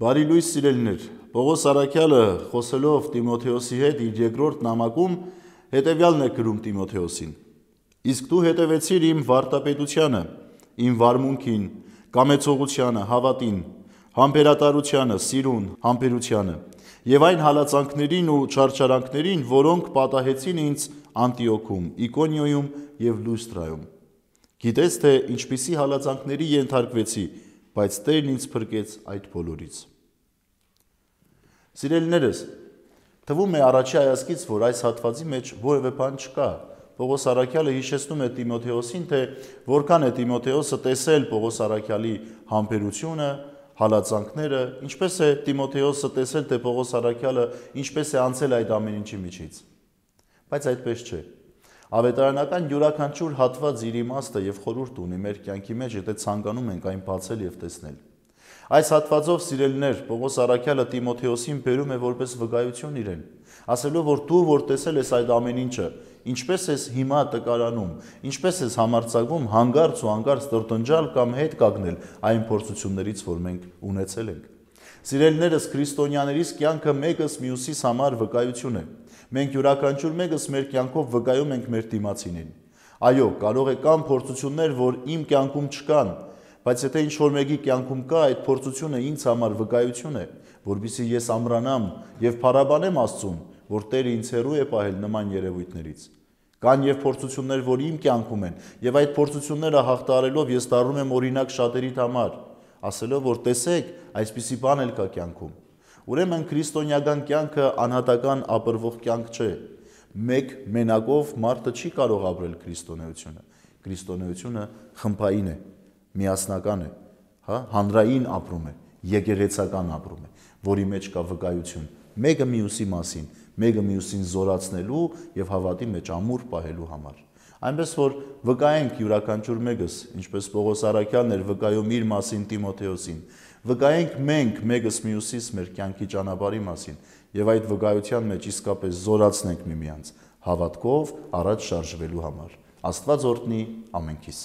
Բարի լույս սիրելիներ, Պողոս Արաքյալը խոսելով Տիմոթեոսի հետ իր երկրորդ նամակում հետևյալն է գրում Տիմոթեոսին. Իսկ դու հետևեցիր իմ վարտապետությանը, իմ վարմունքին, կամեցողությանը, հավատին, համբերատարությանը, սիրուն, համբերությանը եւ այն հալածանքներին ու չարչարանքներին, որոնք պատահեցին ինձ Անտիոքում, Իկոնիոյում եւ Լուստրայում։ Գիտես թե ինչպիսի հալածանքների ենթարկվեցի են բայց Տերն ինձ փրկեց այդ բոլորից։ Սիրելիներս, թվում է առաջի հայացքից, որ այս հատվածի մեջ որևէ բան չկա։ Պողոս Արաքյալը հիշեցնում է Տիմոթեոսին, թե որքան է Տիմոթեոսը տեսել Պողոս Արաքյալի համբերությունը, հալածանքները, ինչպես է Տիմոթեոսը տեսել, թե Պողոս Արաքյալը ինչպես է անցել այդ ամեն ինչի միջից։ Բայց այդպես չէ։ այդ Ավետարանական յուրաքանչյուր հատված իր իմաստը եւ խորուրդ ունի մեր կյանքի մեջ, եթե ցանկանում ենք այն բացել եւ տեսնել։ Այս հատվածով սիրելիներ Պողոս Արաքյալը Տիմոթեոսին բերում է որպես վկայություն իրեն, ասելով որ դու որ տեսել ես այդ ամեն ինչը, ինչպես ես հիմա տկարանում, ինչպես ես համարցակվում հանգարց ու հանգարց տրտնջալ կամ հետ կանգնել այն փորձություններից, որ մենք ունեցել ենք։ Սիրելիներս քրիստոնյաներից կյանքը մեկս մյուսիս համար վկայություն է։ Մենք յուրաքանչյուր մեկս մեր կյանքով վկայում ենք մեր դիմացինին։ Այո, կարող է կան փորձություններ, որ իմ կյանքում չկան, բայց եթե ինչ որ մեկի կյանքում կա, այդ փորձությունը ինձ համար վկայություն է, որբիսի ես ամրանամ եւ փառաբանեմ Աստծուն, որ Տերը ինձ հերու է պահել նման երևույթներից։ Կան եւ փորձություններ, որ իմ կյանքում են, եւ այդ փորձությունները հաղթարելով ես դառնում եմ օրինակ շատերիդ համար, ասելով որ տեսեք, այսպիսի բան էլ կա կյանքում։ Ուրեմն քրիստոնեական կյանքը անհատական ապրվող կյանք չէ։ Մեկ մենակով մարդը չի կարող ապրել քրիստոնեությունը։ Քրիստոնեությունը խմբային է, միասնական է, հա, հանրային ապրում է, եկեղեցական ապրում է, որի մեջ կա վկայություն մեկը մյուսի մասին, մեկը մյուսին զորացնելու եւ հավատի մեջ ամուր պահելու համար։ Այնպես որ վկայենք յուրաքանչյուր մեկս, ինչպես Պողոս Արաքյանն էր վկայում իր մասին Տիմոթեոսին, վկայենք մենք մեկս մյուսից մեր կյանքի ճանապարհի մասին եւ այդ վկայության մեջ իսկապես զորացնենք միմյանց հավատքով առաջ շարժվելու համար։ Աստված օրհնի ամենքիս։